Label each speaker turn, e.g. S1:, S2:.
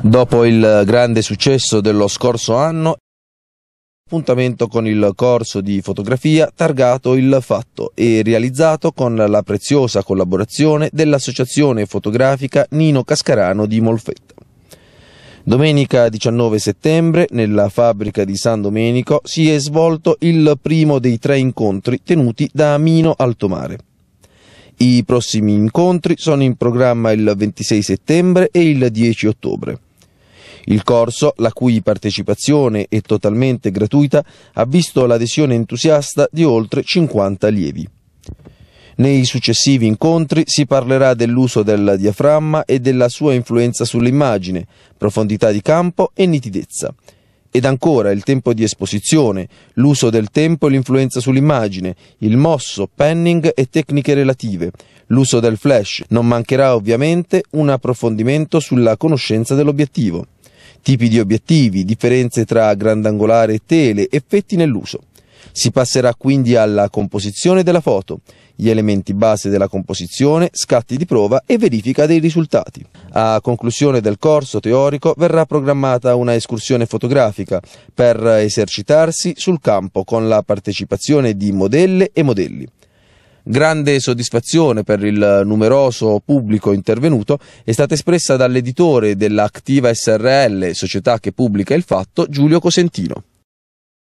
S1: Dopo il grande successo dello scorso anno, appuntamento con il corso di fotografia targato Il Fatto e realizzato con la preziosa collaborazione dell'associazione fotografica Nino Cascarano di Molfetta. Domenica 19 settembre, nella fabbrica di San Domenico, si è svolto il primo dei tre incontri tenuti da Mino Altomare. I prossimi incontri sono in programma il 26 settembre e il 10 ottobre. Il corso, la cui partecipazione è totalmente gratuita, ha visto l'adesione entusiasta di oltre 50 allievi. Nei successivi incontri si parlerà dell'uso del diaframma e della sua influenza sull'immagine, profondità di campo e nitidezza. Ed ancora il tempo di esposizione, l'uso del tempo e l'influenza sull'immagine, il mosso, panning e tecniche relative, l'uso del flash. Non mancherà ovviamente un approfondimento sulla conoscenza dell'obiettivo tipi di obiettivi, differenze tra grandangolare e tele, effetti nell'uso. Si passerà quindi alla composizione della foto, gli elementi base della composizione, scatti di prova e verifica dei risultati. A conclusione del corso teorico verrà programmata una escursione fotografica per esercitarsi sul campo con la partecipazione di modelle e modelli. Grande soddisfazione per il numeroso pubblico intervenuto è stata espressa dall'editore dell'Activa SRL, società che pubblica il fatto, Giulio Cosentino.